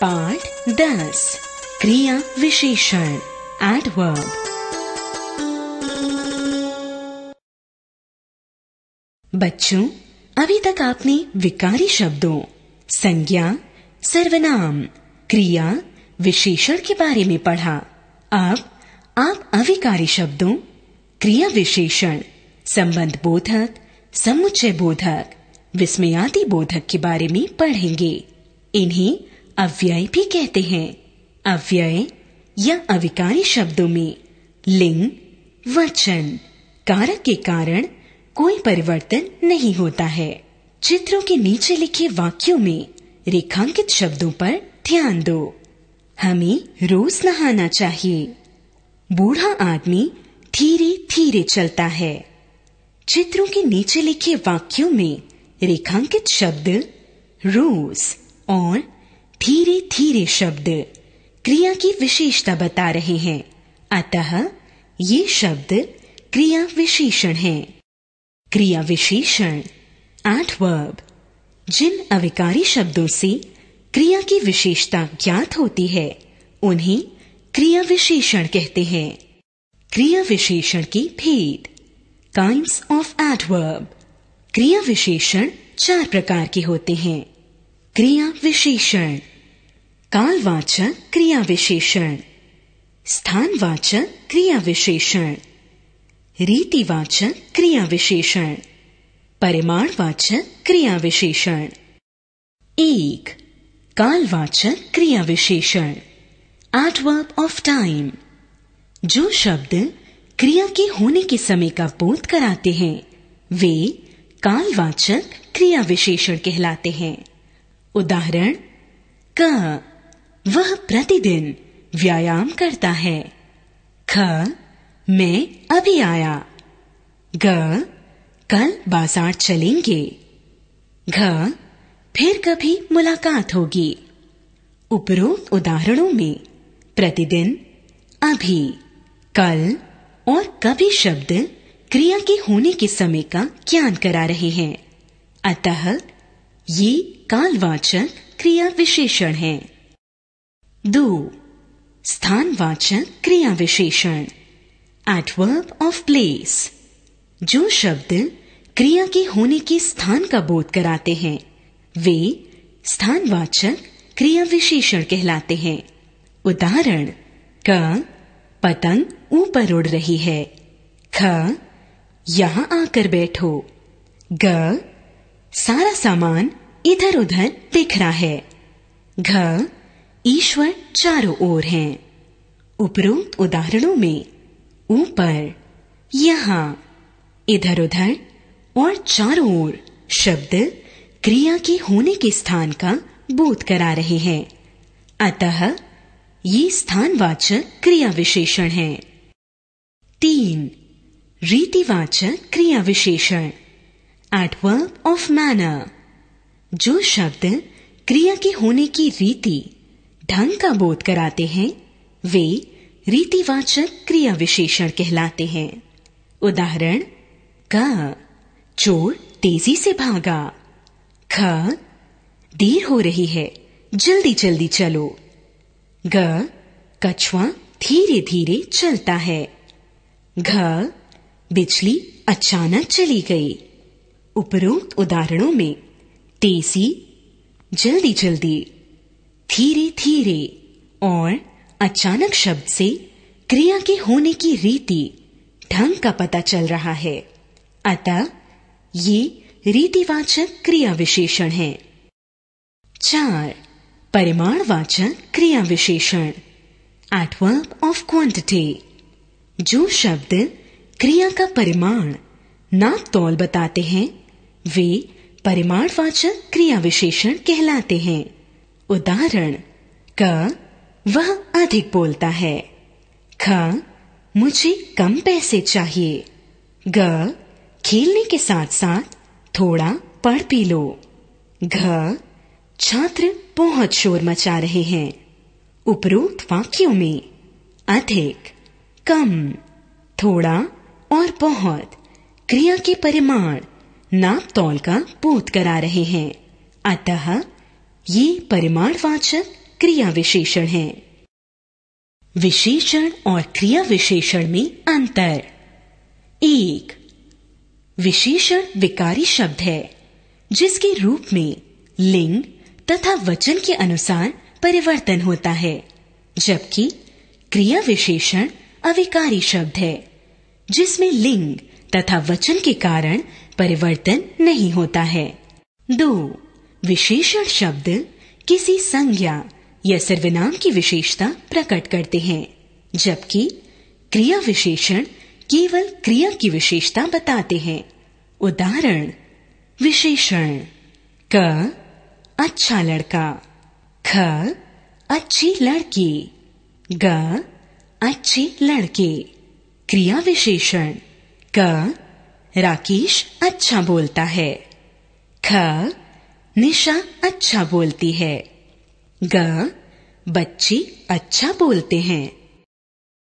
पाठ दस क्रिया विशेषण एडवर्ब बच्चों अभी तक आपने विकारी शब्दों संज्ञा सर्वनाम क्रिया विशेषण के बारे में पढ़ा अब आप अविकारी शब्दों क्रिया विशेषण संबंध बोधक समुच्चय बोधक विस्मयादि बोधक के बारे में पढ़ेंगे इन्हें अव्यय भी कहते हैं अव्यय या अविकारी शब्दों में लिंग वचन कारक के कारण कोई परिवर्तन नहीं होता है चित्रों के नीचे लिखे वाक्यों में रेखांकित शब्दों पर ध्यान दो हमें रोज नहाना चाहिए बूढ़ा आदमी धीरे धीरे चलता है चित्रों के नीचे लिखे वाक्यों में रेखांकित शब्द रोज और धीरे धीरे शब्द क्रिया की विशेषता बता रहे हैं अतः ये शब्द क्रिया विशेषण है क्रिया विशेषण आठ वर्ब जिन अविकारी शब्दों से क्रिया की विशेषता ज्ञात होती है उन्हें क्रिया विशेषण कहते हैं क्रिया विशेषण की भेद काइंड ऑफ वर्ब क्रिया विशेषण चार प्रकार के होते हैं क्रिया विशेषण कालवाचक क्रिया विशेषण स्थानवाचक क्रिया विशेषण रीतिवाचक क्रिया विशेषण परिमाणवाचक क्रिया विशेषण एक कालवाचक क्रिया विशेषण एडवर्ब ऑफ टाइम जो शब्द क्रिया के होने के समय का बोध कराते हैं वे कालवाचक क्रिया विशेषण कहलाते हैं उदाहरण क वह प्रतिदिन व्यायाम करता है ख मैं अभी आया ग कल बाजार चलेंगे घ फिर कभी मुलाकात होगी उपरोक्त उदाहरणों में प्रतिदिन अभी कल और कभी शब्द क्रिया के होने के समय का ज्ञान करा रहे हैं अतः ये कालवाचक क्रिया विशेषण है दो स्थानवाचक क्रिया विशेषण एटवर्ब ऑफ प्लेस जो शब्द क्रिया के होने के स्थान का बोध कराते हैं वे स्थानवाचक क्रिया विशेषण कहलाते हैं उदाहरण क पतंग ऊपर उड़ रही है ख यहाँ आकर बैठो ग सारा सामान इधर उधर दिख रहा है घ ईश्वर चारों ओर हैं उपरोक्त उदाहरणों में ऊपर यहाँ इधर उधर और चारों ओर शब्द क्रिया के होने के स्थान का बोध करा रहे हैं अतः ये स्थानवाचक क्रिया विशेषण है तीन रीतिवाचक क्रिया विशेषण एडवर्ब ऑफ मैनर जो शब्द क्रिया के होने की रीति ढंग का बोध कराते हैं वे रीतिवाचक क्रिया विशेषण कहलाते हैं उदाहरण क चोर तेजी से भागा ख देर हो रही है जल्दी जल्दी चलो ग कछुआ धीरे धीरे चलता है घ बिजली अचानक चली गई उपरोक्त उदाहरणों में तेजी जल्दी जल्दी धीरे धीरे और अचानक शब्द से क्रिया के होने की रीति ढंग का पता चल रहा है अतः ये रीतिवाचक क्रिया विशेषण है चार परिमाणवाचक क्रिया विशेषण एटवर्ब ऑफ क्वांटिटी जो शब्द क्रिया का परिमाण नाप तौल बताते हैं वे परिमाणवाचक क्रिया विशेषण कहलाते हैं उदाहरण क वह अधिक बोलता है ख मुझे कम पैसे चाहिए ग खेलने के साथ साथ थोड़ा पढ़ पी लो घ छात्र बहुत शोर मचा रहे हैं उपरोक्त वाक्यों में अधिक कम थोड़ा और बहुत क्रिया के परिमाण नाप तौल का बोध करा रहे हैं अतः ये परिमाणवाचक क्रिया विशेषण है विशेषण और क्रिया विशेषण में अंतर एक विशेषण विकारी शब्द है जिसके रूप में लिंग तथा वचन के अनुसार परिवर्तन होता है जबकि क्रिया विशेषण अविकारी शब्द है जिसमें लिंग तथा वचन के कारण परिवर्तन नहीं होता है दो विशेषण शब्द किसी संज्ञा या सर्वनाम की विशेषता प्रकट करते हैं जबकि क्रिया विशेषण केवल क्रिया की विशेषता बताते हैं उदाहरण विशेषण क अच्छा लड़का ख अच्छी लड़की ग अच्छे लड़के क्रिया विशेषण क राकेश अच्छा बोलता है ख निशा अच्छा बोलती है ग बच्ची अच्छा बोलते हैं